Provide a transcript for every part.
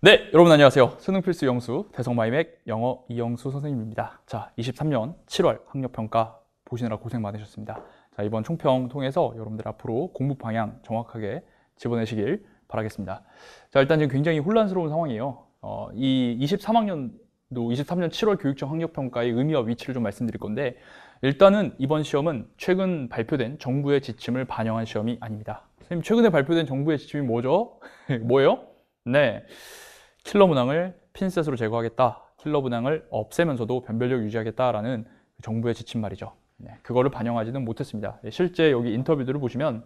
네, 여러분 안녕하세요. 수능 필수 영수 대성마이맥 영어 이영수 선생님입니다. 자, 23년 7월 학력평가 보시느라 고생 많으셨습니다. 자, 이번 총평 통해서 여러분들 앞으로 공부 방향 정확하게 집어내시길 바라겠습니다. 자, 일단 지금 굉장히 혼란스러운 상황이에요. 어, 이 23학년도 23년 7월 교육청 학력평가의 의미와 위치를 좀 말씀드릴 건데 일단은 이번 시험은 최근 발표된 정부의 지침을 반영한 시험이 아닙니다. 선생님, 최근에 발표된 정부의 지침이 뭐죠? 뭐예요? 네. 킬러 문항을 핀셋으로 제거하겠다. 킬러 문항을 없애면서도 변별력 유지하겠다라는 그 정부의 지침 말이죠. 네, 그거를 반영하지는 못했습니다. 예, 실제 여기 인터뷰들을 보시면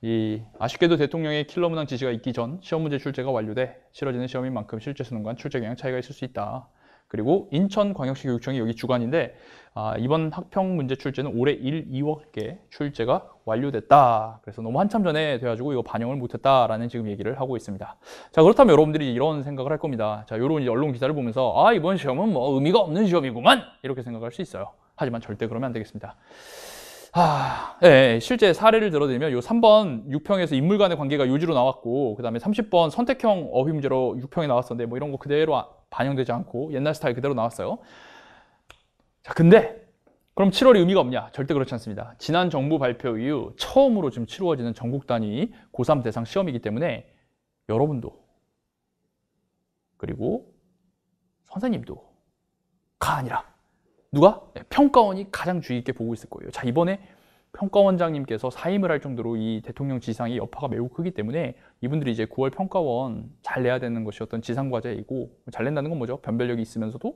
이 아쉽게도 대통령의 킬러 문항 지시가 있기 전 시험 문제 출제가 완료돼 치러지는 시험인 만큼 실제 수능과 출제 경향 차이가 있을 수 있다. 그리고 인천광역시 교육청이 여기 주관인데 아, 이번 학평 문제 출제는 올해 1, 2월께 출제가 완료됐다. 그래서 너무 한참 전에 돼가지고 이거 반영을 못했다라는 지금 얘기를 하고 있습니다. 자 그렇다면 여러분들이 이런 생각을 할 겁니다. 자 이런 언론 기사를 보면서 아 이번 시험은 뭐 의미가 없는 시험이구만 이렇게 생각할 수 있어요. 하지만 절대 그러면 안 되겠습니다. 아, 예, 예 실제 사례를 들어드리면 요 3번 6평에서 인물 간의 관계가 요지로 나왔고 그 다음에 30번 선택형 어휘 문제로 6평이 나왔었는데 뭐 이런 거 그대로 아, 반영되지 않고 옛날 스타일 그대로 나왔어요. 자, 근데 그럼 7월이 의미가 없냐? 절대 그렇지 않습니다. 지난 정부 발표 이후 처음으로 지금 치루어지는 전국 단위 고3 대상 시험이기 때문에 여러분도 그리고 선생님도 가 아니라 누가? 네, 평가원이 가장 주의 있게 보고 있을 거예요. 자, 이번에 평가원장님께서 사임을 할 정도로 이 대통령 지상의 여파가 매우 크기 때문에 이분들이 이제 9월 평가원 잘 내야 되는 것이 어떤 지상과제이고 잘 낸다는 건 뭐죠? 변별력이 있으면서도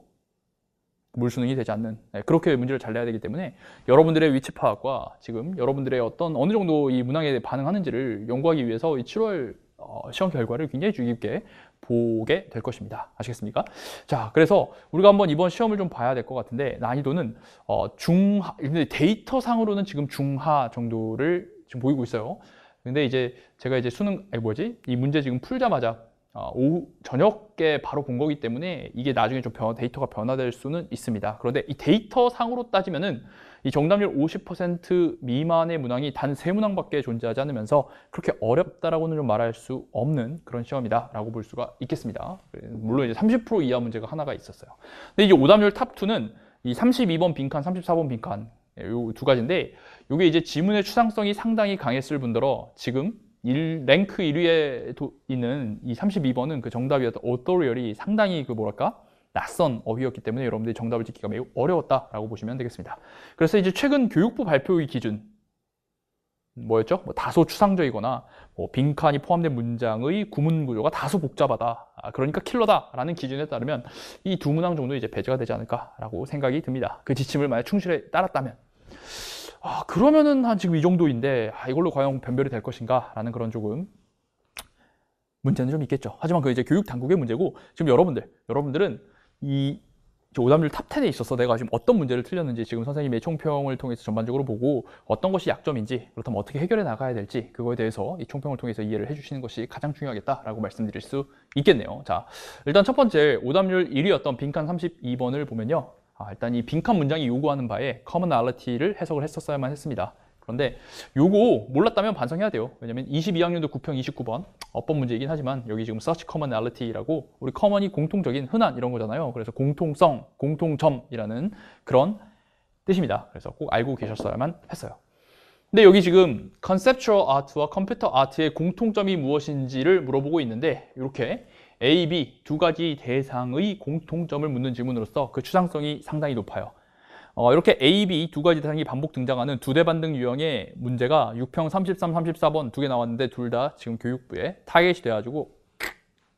물수능이 되지 않는 네, 그렇게 문제를 잘 내야 되기 때문에 여러분들의 위치 파악과 지금 여러분들의 어떤 어느 정도 이 문항에 반응하는지를 연구하기 위해서 이 7월 어, 시험 결과를 굉장히 주의 깊게 보게 될 것입니다. 아시겠습니까? 자, 그래서 우리가 한번 이번 시험을 좀 봐야 될 것 같은데 난이도는 어, 중하, 데이터 상으로는 지금 중하 정도를 지금 보이고 있어요. 근데 이제 제가 이제 수능, 아니 뭐지? 이 문제 지금 풀자마자 어, 오후 저녁에 바로 본 거기 때문에 이게 나중에 좀 변, 데이터가 변화될 수는 있습니다. 그런데 이 데이터 상으로 따지면은 이 정답률 50% 미만의 문항이 단 세 문항밖에 존재하지 않으면서 그렇게 어렵다라고는 좀 말할 수 없는 그런 시험이다라고 볼 수가 있겠습니다. 물론 이제 30% 이하 문제가 하나가 있었어요. 근데 이게 오답률 탑2는 이 32번 빈칸, 34번 빈칸 요두 가지인데 이게 이제 지문의 추상성이 상당히 강했을 분더러 지금 1, 랭크 1위에 도, 있는 이 32번은 그 정답이었던 authorial이 상당히 그 뭐랄까 낯선 어휘였기 때문에 여러분들이 정답을 짓기가 매우 어려웠다라고 보시면 되겠습니다. 그래서 이제 최근 교육부 발표의 기준 뭐였죠? 뭐 다소 추상적이거나 뭐 빈칸이 포함된 문장의 구문 구조가 다소 복잡하다. 아, 그러니까 킬러다라는 기준에 따르면 이 두 문항 정도 이제 배제가 되지 않을까라고 생각이 듭니다. 그 지침을 만약 충실히 따랐다면 아, 그러면은 한 지금 이 정도인데 아, 이걸로 과연 변별이 될 것인가 라는 그런 조금 문제는 좀 있겠죠. 하지만 그 이제 교육 당국의 문제고 지금 여러분들, 여러분들은 이 오답률 탑 10에 있어서 내가 지금 어떤 문제를 틀렸는지 지금 선생님의 총평을 통해서 전반적으로 보고 어떤 것이 약점인지 그렇다면 어떻게 해결해 나가야 될지 그거에 대해서 이 총평을 통해서 이해를 해주시는 것이 가장 중요하겠다라고 말씀드릴 수 있겠네요. 자, 일단 첫 번째 오답률 1위였던 빈칸 32번을 보면요. 아, 일단 이 빈칸 문장이 요구하는 바에 커머널리티를 해석을 했었어야만 했습니다. 그런데 요거 몰랐다면 반성해야 돼요. 왜냐면 22학년도 9평 29번 어법 문제이긴 하지만 여기 지금 서치 커머널리티라고 우리 커먼이 공통적인 흔한 이런 거잖아요. 그래서 공통성, 공통점이라는 그런 뜻입니다. 그래서 꼭 알고 계셨어야만 했어요. 근데 여기 지금 컨셉츄얼 아트와 컴퓨터 아트의 공통점이 무엇인지를 물어보고 있는데 이렇게 A, B 두 가지 대상의 공통점을 묻는 질문으로서 그 추상성이 상당히 높아요. 어, 이렇게 A, B 두 가지 대상이 반복 등장하는 두 대 반등 유형의 문제가 6평 33, 34번 두 개 나왔는데 둘 다 지금 교육부에 타겟이 돼가지고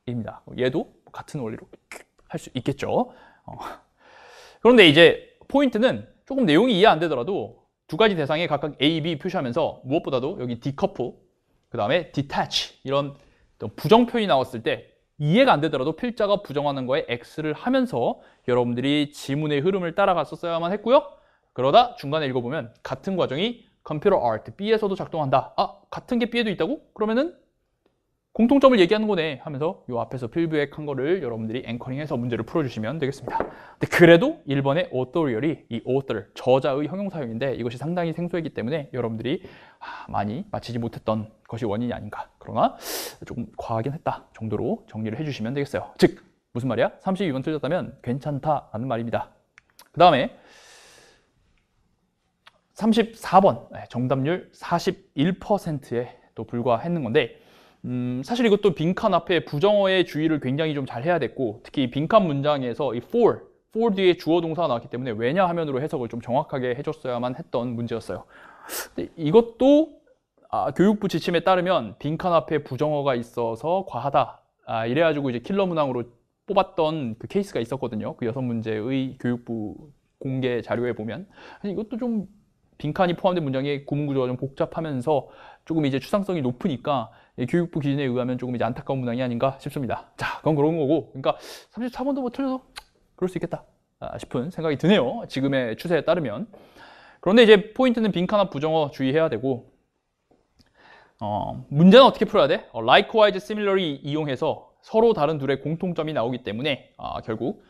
입니다. 얘도 같은 원리로 할 수 있겠죠. 어. 그런데 이제 포인트는 조금 내용이 이해 안 되더라도 두 가지 대상에 각각 A, B 표시하면서 무엇보다도 여기 디커프, 그 다음에 디타치 이런 부정 표현이 나왔을 때 이해가 안 되더라도 필자가 부정하는 거에 X를 하면서 여러분들이 지문의 흐름을 따라갔었어야만 했고요. 그러다 중간에 읽어보면 같은 과정이 컴퓨터 아트 B에서도 작동한다. 아, 같은 게 B에도 있다고? 그러면은 공통점을 얘기하는 거네 하면서 요 앞에서 필드액한 거를 여러분들이 앵커링해서 문제를 풀어주시면 되겠습니다. 근데 그래도 1번의 a u t h o r i 이이 author, 저자의 형용사형인데 이것이 상당히 생소했기 때문에 여러분들이 아, 많이 맞히지 못했던 것이 원인이 아닌가 그러나 조금 과하긴 했다 정도로 정리를 해주시면 되겠어요. 즉 무슨 말이야? 32번 틀렸다면 괜찮다라는 말입니다. 그 다음에 34번 정답률 41%에 또 불과했는 건데 음, 사실 이것도 빈칸 앞에 부정어의 주의를 굉장히 좀 잘 해야 됐고 특히 빈칸 문장에서 이 for, for 뒤에 주어 동사가 나왔기 때문에 왜냐 하면으로 해석을 좀 정확하게 해줬어야만 했던 문제였어요. 근데 이것도 아, 교육부 지침에 따르면 빈칸 앞에 부정어가 있어서 과하다. 아, 이래가지고 이제 킬러 문항으로 뽑았던 그 케이스가 있었거든요. 그 여섯 문제의 교육부 공개 자료에 보면 이것도 좀 빈칸이 포함된 문장의 구문 구조가 좀 복잡하면서 조금 이제 추상성이 높으니까 교육부 기준에 의하면 조금 이제 안타까운 문항이 아닌가 싶습니다. 자, 그건 그런 거고. 그러니까 34번도 뭐틀려서 그럴 수 있겠다 아, 싶은 생각이 드네요. 지금의 추세에 따르면. 그런데 이제 포인트는 빈칸합 부정어 주의해야 되고 어, 문제는 어떻게 풀어야 돼? 어, likewise, similarly 이용해서 서로 다른 둘의 공통점이 나오기 때문에 어, 결국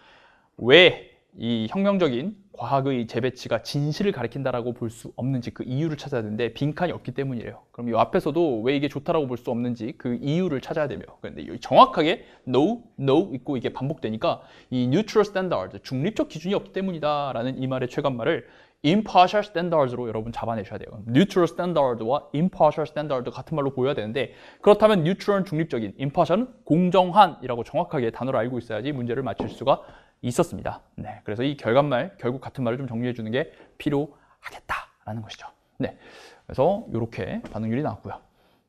왜이 혁명적인 과학의 재배치가 진실을 가리킨다라고 볼 수 없는지 그 이유를 찾아야 되는데 빈칸이 없기 때문이에요. 그럼 이 앞에서도 왜 이게 좋다라고 볼 수 없는지 그 이유를 찾아야 되며 그런데 정확하게 no, no 있고 이게 반복되니까 이 neutral standard, 중립적 기준이 없기 때문이다라는 이 말의 최간말을 impartial standards로 여러분 잡아내셔야 돼요. neutral standard와 impartial standard 같은 말로 보여야 되는데 그렇다면 neutral은 중립적인, impartial은 공정한이라고 정확하게 단어를 알고 있어야지 문제를 맞출 수가 있었습니다. 네, 그래서 이 결과말, 결국 같은 말을 좀 정리해 주는 게 필요하겠다라는 것이죠. 네, 그래서 이렇게 반응률이 나왔고요.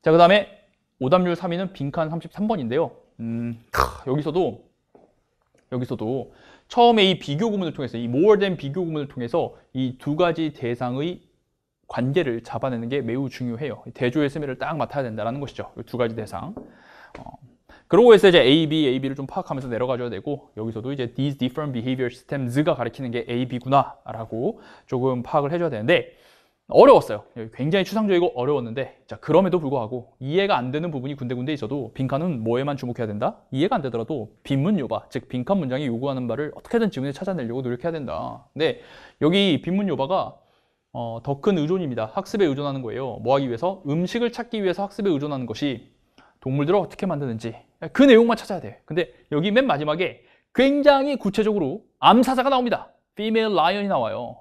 자, 그 다음에 오답률 3위는 빈칸 33번인데요. 음, 크, 여기서도 여기서도 처음에 이 비교 구문을 통해서 이 more than 비교 구문을 통해서 이 두 가지 대상의 관계를 잡아내는 게 매우 중요해요. 대조의 스매를 딱 맡아야 된다는 것이죠. 이 두 가지 대상. 어. 그러고 해서 이제 A, B, A, B를 좀 파악하면서 내려가줘야 되고 여기서도 이제 these different behavior systems가 가리키는 게 A, B구나라고 조금 파악을 해줘야 되는데 어려웠어요. 굉장히 추상적이고 어려웠는데 자 그럼에도 불구하고 이해가 안 되는 부분이 군데군데 있어도 빈칸은 뭐에만 주목해야 된다? 이해가 안 되더라도 빈문 요바, 즉 빈칸 문장이 요구하는 바를 어떻게든 지문에 찾아내려고 노력해야 된다. 근데 여기 빈문 요바가 어, 더 큰 의존입니다. 학습에 의존하는 거예요. 뭐 하기 위해서? 음식을 찾기 위해서 학습에 의존하는 것이 동물들을 어떻게 만드는지 그 내용만 찾아야 돼. 근데 여기 맨 마지막에 굉장히 구체적으로 암사자가 나옵니다. female lion이 나와요.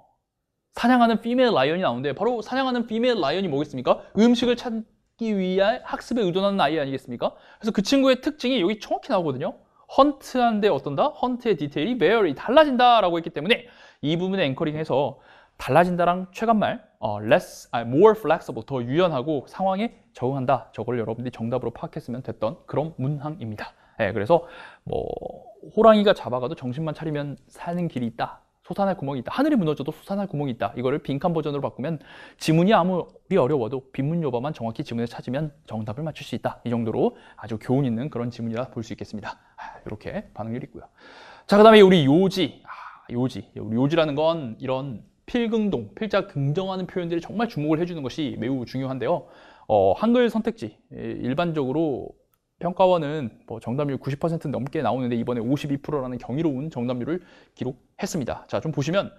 사냥하는 female lion이 나오는데 바로 사냥하는 female lion이 뭐겠습니까? 음식을 찾기 위해 학습에 의존하는 아이 아니겠습니까? 그래서 그 친구의 특징이 여기 정확히 나오거든요. 헌트한데 어떤다? 헌트의 디테일이 v e r 달라진다라고 했기 때문에 이 부분에 앵커링해서 달라진다랑 최간말 어, less, 아, more flexible, 더 유연하고 상황에 적응한다. 저걸 여러분들이 정답으로 파악했으면 됐던 그런 문항입니다. 예, 그래서 뭐 호랑이가 잡아가도 정신만 차리면 사는 길이 있다. 소산할 구멍이 있다. 하늘이 무너져도 소산할 구멍이 있다. 이거를 빈칸 버전으로 바꾸면 지문이 아무리 어려워도 빈문 요법만 정확히 지문에 찾으면 정답을 맞출 수 있다. 이 정도로 아주 교훈 있는 그런 지문이라 볼 수 있겠습니다. 아, 이렇게 반응률이 있고요. 자, 그 다음에 우리 요지. 아, 요지. 요지라는 건 이런 필긍동, 필자 긍정하는 표현들이 정말 주목을 해주는 것이 매우 중요한데요. 어, 한글 선택지 예, 일반적으로 평가원은 뭐 정답률 90% 넘게 나오는데 이번에 52%라는 경이로운 정답률을 기록했습니다. 자, 좀 보시면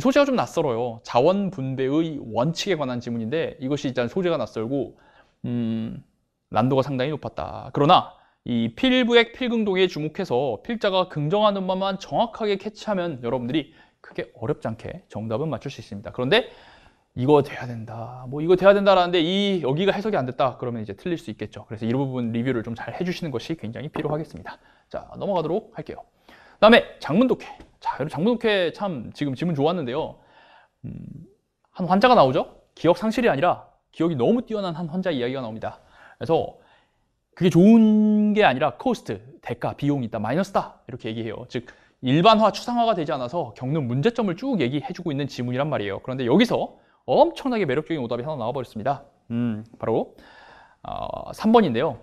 소재가 좀 낯설어요. 자원 분배의 원칙에 관한 지문인데 이것이 일단 소재가 낯설고 음, 난도가 상당히 높았다. 그러나 이 필부액 필긍동에 주목해서 필자가 긍정하는 바만 정확하게 캐치하면 여러분들이 크게 어렵지 않게 정답은 맞출 수 있습니다. 그런데 이거 돼야 된다. 뭐 이거 돼야 된다라는데 이 여기가 해석이 안 됐다. 그러면 이제 틀릴 수 있겠죠. 그래서 이 부분 리뷰를 좀 잘 해주시는 것이 굉장히 필요하겠습니다. 자 넘어가도록 할게요. 다음에 장문독해. 자 여러분 장문독해 참 지금 질문 좋았는데요. 음, 한 환자가 나오죠. 기억 상실이 아니라 기억이 너무 뛰어난 한 환자 이야기가 나옵니다. 그래서 그게 좋은 게 아니라 코스트, 대가, 비용이 있다, 마이너스다 이렇게 얘기해요. 즉 일반화, 추상화가 되지 않아서 겪는 문제점을 쭉 얘기해주고 있는 지문이란 말이에요. 그런데 여기서 엄청나게 매력적인 오답이 하나 나와버렸습니다. 음, 바로 어, 3번인데요.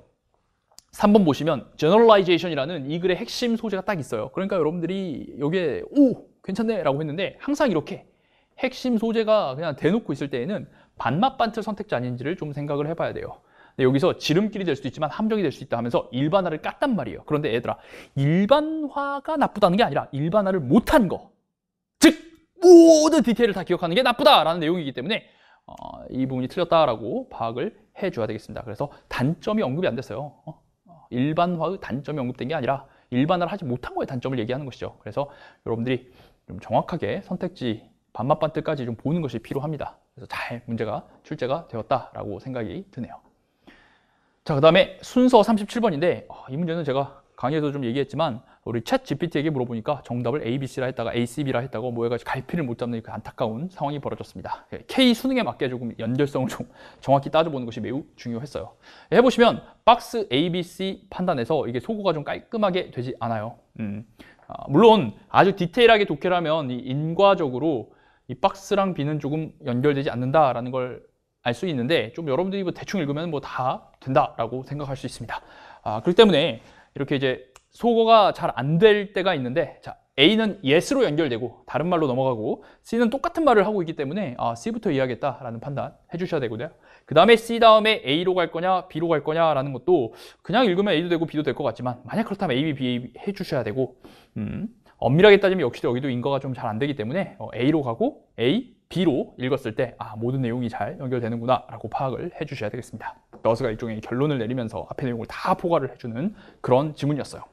3번 보시면 generalization이라는 이 글의 핵심 소재가 딱 있어요. 그러니까 여러분들이 여기에 오 괜찮네 라고 했는데 항상 이렇게 핵심 소재가 그냥 대놓고 있을 때에는 반맛 반틀 선택지 아닌지를 좀 생각을 해봐야 돼요. 여기서 지름길이 될 수도 있지만 함정이 될 수 있다 하면서 일반화를 깠단 말이에요. 그런데 얘들아, 일반화가 나쁘다는 게 아니라 일반화를 못한 거. 즉, 모든 디테일을 다 기억하는 게 나쁘다라는 내용이기 때문에 어, 이 부분이 틀렸다라고 파악을 해줘야 되겠습니다. 그래서 단점이 언급이 안 됐어요. 어? 어 일반화의 단점이 언급된 게 아니라 일반화를 하지 못한 거에 단점을 얘기하는 것이죠. 그래서 여러분들이 좀 정확하게 선택지 반맛반뜻까지좀 보는 것이 필요합니다. 그래서 잘 문제가 출제가 되었다라고 생각이 드네요. 자, 그 다음에 순서 37번인데 아, 이 문제는 제가 강의에서 좀 얘기했지만 우리 챗 GPT에게 물어보니까 정답을 ABC라 했다가 ACB라 했다고 뭐 해가지고 갈피를 못 잡는 그 안타까운 상황이 벌어졌습니다. 예, K 수능에 맞게 조금 연결성을 좀 정확히 따져보는 것이 매우 중요했어요. 예, 해보시면 박스 ABC 판단에서 이게 소구가 좀 깔끔하게 되지 않아요. 음. 아, 물론 아주 디테일하게 독해라면이 인과적으로 이 박스랑 B는 조금 연결되지 않는다라는 걸 알수 있는데 좀 여러분들이 뭐 대충 읽으면 뭐 다 된다라고 생각할 수 있습니다. 아, 그렇기 때문에 이렇게 이제 소거가 잘 안 될 때가 있는데 자, A는 yes로 연결되고 다른 말로 넘어가고 C는 똑같은 말을 하고 있기 때문에 아, C부터 이해하겠다라는 판단 해주셔야 되고요. 그 다음에 C 다음에 A로 갈 거냐 B로 갈 거냐라는 것도 그냥 읽으면 A도 되고 B도 될 것 같지만 만약 그렇다면 A, B, B, A 해주셔야 되고 음, 엄밀하게 따지면 역시 여기도 인과가 좀 잘 안 되기 때문에 어, A로 가고 A, B로 읽었을 때 아, 모든 내용이 잘 연결되는구나 라고 파악을 해주셔야 되겠습니다. 너스가 일종의 결론을 내리면서 앞에 내용을 다 포괄을 해주는 그런 지문이었어요.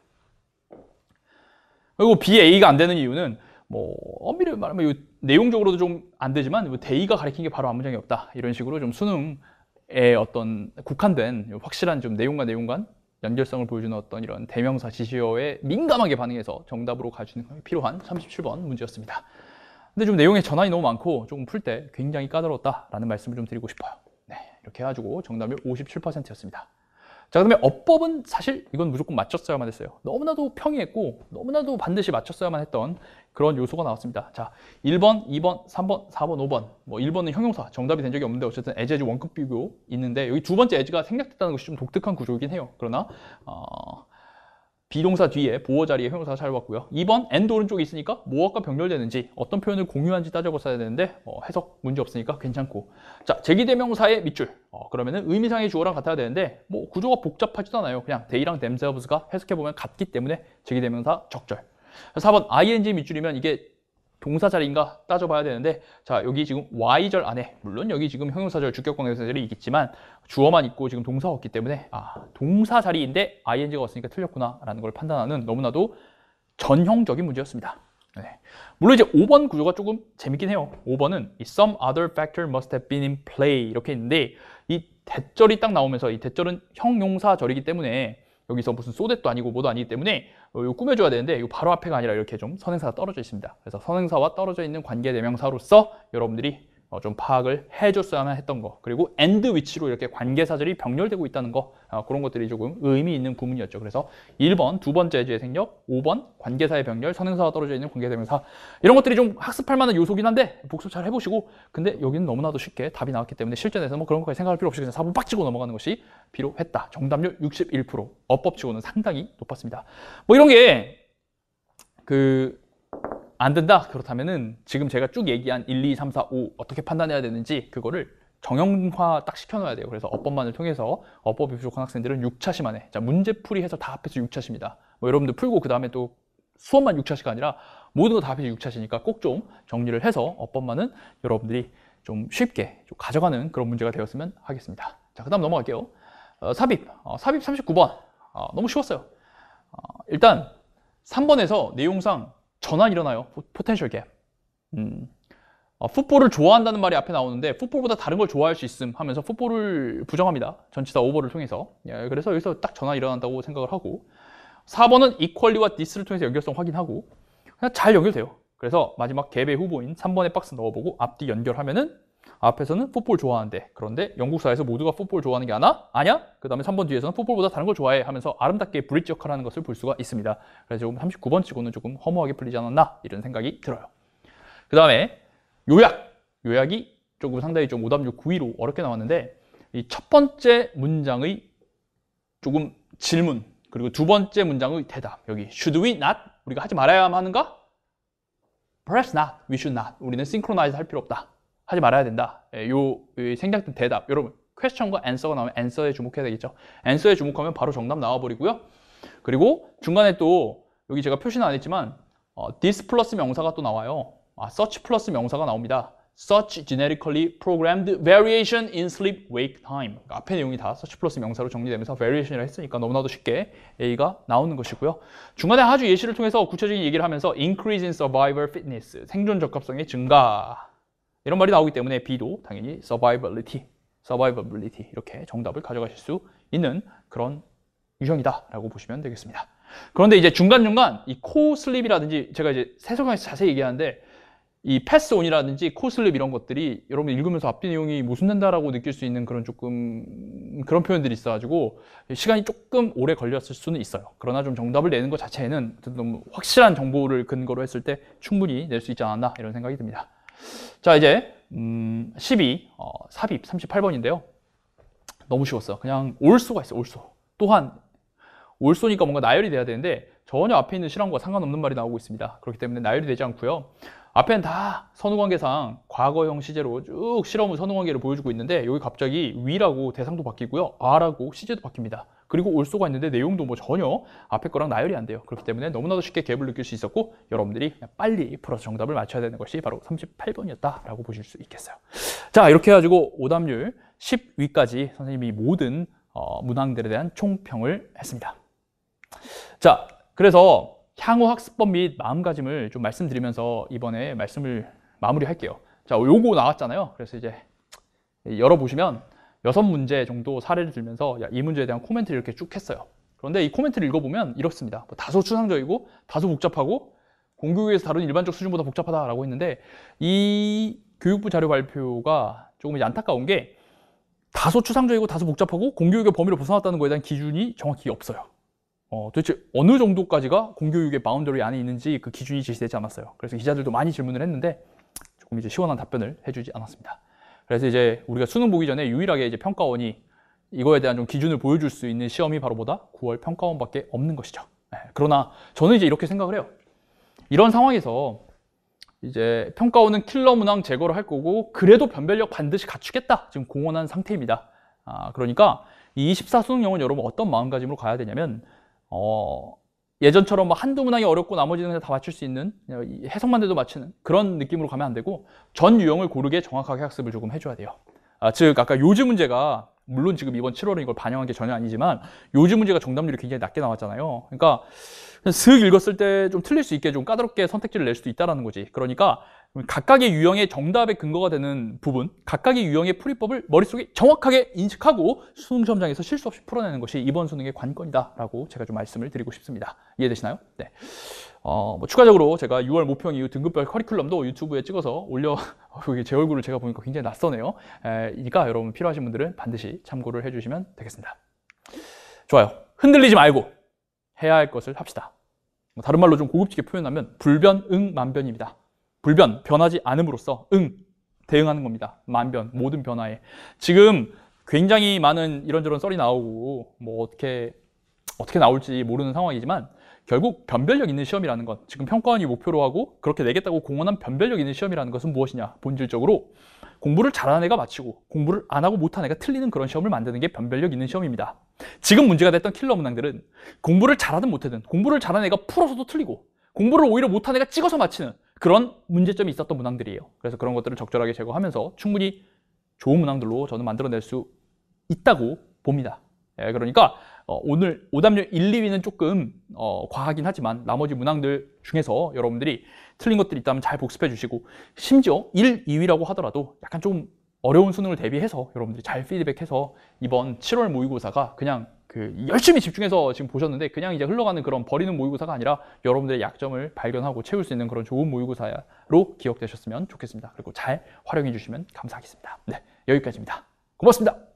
그리고 BA가 안 되는 이유는 뭐 엄밀히 말하면 이 내용적으로도 좀 안 되지만 뭐 대의가 가리킨 게 바로 아무 장이 없다 이런 식으로 좀 수능에 어떤 국한된 확실한 좀 내용과 내용 간 연결성을 보여주는 어떤 이런 대명사 지시어에 민감하게 반응해서 정답으로 가주는 것이 필요한 37번 문제였습니다. 근데 좀내용에 전환이 너무 많고 조금 풀 때 굉장히 까다로웠다라는 말씀을 좀 드리고 싶어요. 네, 이렇게 해가지고 정답률 57%였습니다. 자, 그 다음에 어법은 사실 이건 무조건 맞췄어야만 했어요. 너무나도 평이했고 너무나도 반드시 맞췄어야만 했던 그런 요소가 나왔습니다. 자, 1번, 2번, 3번, 4번, 5번. 뭐 1번은 형용사 정답이 된 적이 없는데 어쨌든 에즈 에즈 원급 비교 있는데 여기 두 번째 에즈가 생략됐다는 것이 좀 독특한 구조이긴 해요. 그러나 어, 비동사 뒤에 보호 자리에 형용사 잘 봤고요. 2번 and 오른쪽에 있으니까 무엇과 병렬되는지 어떤 표현을 공유한지 따져보어야 되는데 어, 해석 문제 없으니까 괜찮고 자 제기대명사의 밑줄 어, 그러면은 의미상의 주어랑 같아야 되는데 뭐 구조가 복잡하지도 않아요. 그냥 데 h 랑 t h e m s e 가 해석해보면 같기 때문에 제기대명사 적절 4번 ing 밑줄이면 이게 동사 자리인가 따져봐야 되는데 자 여기 지금 Y절 안에 물론 여기 지금 형용사절 주격관계사절이 있겠지만 주어만 있고 지금 동사 없기 때문에 아 동사 자리인데 ing가 없으니까 틀렸구나 라는 걸 판단하는 너무나도 전형적인 문제였습니다 네. 물론 이제 5번 구조가 조금 재밌긴 해요 5번은 some other factor must have been in play 이렇게 있는데 이 대절이 딱 나오면서 이 대절은 형용사절이기 때문에 여기서 무슨 소댓도 아니고 뭐도 아니기 때문에 어, 이거 꾸며줘야 되는데 이거 바로 앞에가 아니라 이렇게 좀 선행사가 떨어져 있습니다. 그래서 선행사와 떨어져 있는 관계 대명사로서 여러분들이 어, 좀 파악을 해줬어야만 했던 거 그리고 and 위치로 이렇게 관계사절이 병렬되고 있다는 거 어, 그런 것들이 조금 의미 있는 부분이었죠 그래서 1번 두 번째 재생력 5번 관계사의 병렬 선행사와 떨어져 있는 관계대명사 이런 것들이 좀 학습할 만한 요소긴 한데 복습 잘 해보시고 근데 여기는 너무나도 쉽게 답이 나왔기 때문에 실전에서 뭐 그런 것까지 생각할 필요 없이 그냥 4번 빡 치고 넘어가는 것이 필요했다. 정답률 61%. 어법치고는 상당히 높았습니다. 뭐 이런 게 그 안 된다 그렇다면은 지금 제가 쭉 얘기한 1, 2, 3, 4, 5 어떻게 판단해야 되는지 그거를 정형화 딱 시켜놔야 돼요. 그래서 어법만을 통해서 어법이 부족한 학생들은 6차 시만 해. 자 문제풀이 해서 다 합해서 6차 시입니다. 뭐 여러분들 풀고 그 다음에 또 수업만 6차 시가 아니라 모든 거 다 합해서 6차 시니까 꼭 좀 정리를 해서 어법만은 여러분들이 좀 쉽게 좀 가져가는 그런 문제가 되었으면 하겠습니다. 자, 그 다음 넘어갈게요. 어, 삽입, 어, 삽입 39번 어, 너무 쉬웠어요 어, 일단 3번에서 내용상 전환 일어나요 포텐셜 갭 음, 풋볼을 어, 좋아한다는 말이 앞에 나오는데 풋볼보다 다른 걸 좋아할 수 있음 하면서 풋볼을 부정합니다 전치사 오버를 통해서 예, 그래서 여기서 딱 전환 일어난다고 생각을 하고 4번은 이퀄리와 디스를 통해서 연결성 확인하고 그냥 잘 연결돼요 그래서 마지막 갭의 후보인 3번의 박스 넣어보고 앞뒤 연결하면은 앞에서는 풋볼 좋아하는데 그런데 영국사에서 모두가 풋볼 좋아하는 게 하나? 아냐? 그 다음에 3번 뒤에서는 풋볼보다 다른 걸 좋아해 하면서 아름답게 브릿지 역할을 하는 것을 볼 수가 있습니다. 그래서 조금 39번 치고는 조금 허무하게 풀리지 않았나 이런 생각이 들어요. 그 다음에 요약! 요약이 조금 상당히 좀 오답 6, 9위로 어렵게 나왔는데 이 첫 번째 문장의 조금 질문 그리고 두 번째 문장의 대답 여기 should we not? 우리가 하지 말아야 하는가? perhaps not, we should not 우리는 synchronize 할 필요 없다 하지 말아야 된다. 예, 요 생략된 대답 여러분 퀘스천과 answer가 나오면 answer에 주목해야 되겠죠. answer에 주목하면 바로 정답 나와버리고요. 그리고 중간에 또 여기 제가 표시는 안 했지만 어, this 플러스 명사가 또 나와요. 아, search 플러스 명사가 나옵니다. s e c h generically programmed variation in sleep wake time 그러니까 앞에 내용이 다 search 플러스 명사로 정리되면서 variation이라 했으니까 너무나도 쉽게 A가 나오는 것이고요 중간에 아주 예시를 통해서 구체적인 얘기를 하면서 increase in survivor fitness 생존 적합성의 증가 이런 말이 나오기 때문에 B도 당연히 survivability, survivability 이렇게 정답을 가져가실 수 있는 그런 유형이다라고 보시면 되겠습니다. 그런데 이제 중간중간 이 코슬립이라든지 제가 이제 세성강에서 자세히 얘기하는데 이 패스온이라든지 코슬립 이런 것들이 여러분 읽으면서 앞뒤 내용이 모순된다라고 느낄 수 있는 그런 조금 그런 표현들이 있어가지고 시간이 조금 오래 걸렸을 수는 있어요. 그러나 좀 정답을 내는 것 자체에는 너무 확실한 정보를 근거로 했을 때 충분히 낼 수 있지 않았나 이런 생각이 듭니다. 자, 이제 음, 12, 어, 삽입 38번인데요. 너무 쉬웠어. 그냥 올소가 있어, 올소. 또한 올소니까 뭔가 나열이 돼야 되는데 전혀 앞에 있는 실험과 상관없는 말이 나오고 있습니다. 그렇기 때문에 나열이 되지 않고요. 앞에는 다 선후관계상 과거형 시제로 쭉 실험 후 선후관계를 보여주고 있는데 여기 갑자기 위라고 대상도 바뀌고요. 아라고 시제도 바뀝니다. 그리고 올소가 있는데 내용도 뭐 전혀 앞에 거랑 나열이 안 돼요. 그렇기 때문에 너무나도 쉽게 갭을 느낄 수 있었고 여러분들이 빨리 풀어서 정답을 맞춰야 되는 것이 바로 38번이었다라고 보실 수 있겠어요. 자 이렇게 해가지고 오답률 10위까지 선생님이 모든 어, 문항들에 대한 총평을 했습니다. 자 그래서 향후 학습법 및 마음가짐을 좀 말씀드리면서 이번에 말씀을 마무리할게요. 자 요거 나왔잖아요. 그래서 이제 열어보시면 여섯 문제 정도 사례를 들면서 야, 이 문제에 대한 코멘트를 이렇게 쭉 했어요. 그런데 이 코멘트를 읽어보면 이렇습니다. 뭐 다소 추상적이고 다소 복잡하고 공교육에서 다룬 일반적 수준보다 복잡하다라고 했는데 이 교육부 자료 발표가 조금 이제 안타까운 게 다소 추상적이고 다소 복잡하고 공교육의 범위를 벗어났다는 거에 대한 기준이 정확히 없어요. 어, 도대체 어느 정도까지가 공교육의 바운더리 안에 있는지 그 기준이 제시되지 않았어요. 그래서 기자들도 많이 질문을 했는데 조금 이제 시원한 답변을 해주지 않았습니다. 그래서 이제 우리가 수능 보기 전에 유일하게 이제 평가원이 이거에 대한 좀 기준을 보여줄 수 있는 시험이 바로보다 9월 평가원밖에 없는 것이죠. 예, 그러나 저는 이제 이렇게 생각을 해요. 이런 상황에서 이제 평가원은 킬러 문항 제거를 할 거고 그래도 변별력 반드시 갖추겠다 지금 공언한 상태입니다. 아, 그러니까 이 24수능 영은 여러분 어떤 마음가짐으로 가야 되냐면 어, 예전처럼 뭐 한두 문항이 어렵고 나머지는 다 맞출 수 있는 해석만 돼도 맞추는 그런 느낌으로 가면 안 되고 전 유형을 고르게 정확하게 학습을 조금 해줘야 돼요. 아, 즉 아까 요즘 문제가 물론 지금 이번 7월은 이걸 반영한 게 전혀 아니지만 요즘 문제가 정답률이 굉장히 낮게 나왔잖아요. 그러니까 슥 읽었을 때 좀 틀릴 수 있게 좀 까다롭게 선택지를 낼 수도 있다는 거지. 그러니까 각각의 유형의 정답의 근거가 되는 부분, 각각의 유형의 풀이법을 머릿속에 정확하게 인식하고 수능 시험장에서 실수 없이 풀어내는 것이 이번 수능의 관건이다라고 제가 좀 말씀을 드리고 싶습니다. 이해되시나요? 네. 어, 뭐 추가적으로 제가 6월 모평 이후 등급별 커리큘럼도 유튜브에 찍어서 올려 어, 제 얼굴을 제가 보니까 굉장히 낯서네요. 에, 그러니까 여러분 필요하신 분들은 반드시 참고를 해주시면 되겠습니다. 좋아요. 흔들리지 말고 해야 할 것을 합시다. 뭐 다른 말로 좀 고급지게 표현하면 불변응만변입니다. 불변, 변하지 않음으로써 응, 대응하는 겁니다. 만변, 모든 변화에. 지금 굉장히 많은 이런저런 썰이 나오고 뭐 어떻게 어떻게 나올지 모르는 상황이지만 결국 변별력 있는 시험이라는 것, 지금 평가원이 목표로 하고 그렇게 내겠다고 공언한 변별력 있는 시험이라는 것은 무엇이냐? 본질적으로 공부를 잘하는 애가 마치고 공부를 안 하고 못하는 애가 틀리는 그런 시험을 만드는 게 변별력 있는 시험입니다. 지금 문제가 됐던 킬러 문항들은 공부를 잘하든 못하든 공부를 잘하는 애가 풀어서도 틀리고 공부를 오히려 못하는 애가 찍어서 마치는 그런 문제점이 있었던 문항들이에요. 그래서 그런 것들을 적절하게 제거하면서 충분히 좋은 문항들로 저는 만들어낼 수 있다고 봅니다. 예, 그러니까 어, 오늘 오답률 1, 2위는 조금 어, 과하긴 하지만 나머지 문항들 중에서 여러분들이 틀린 것들이 있다면 잘 복습해 주시고 심지어 1, 2위라고 하더라도 약간 좀 어려운 수능을 대비해서 여러분들이 잘 피드백해서 이번 7월 모의고사가 그냥 그 열심히 집중해서 지금 보셨는데 그냥 이제 흘러가는 그런 버리는 모의고사가 아니라 여러분들의 약점을 발견하고 채울 수 있는 그런 좋은 모의고사로 기억되셨으면 좋겠습니다. 그리고 잘 활용해 주시면 감사하겠습니다. 네, 여기까지입니다. 고맙습니다.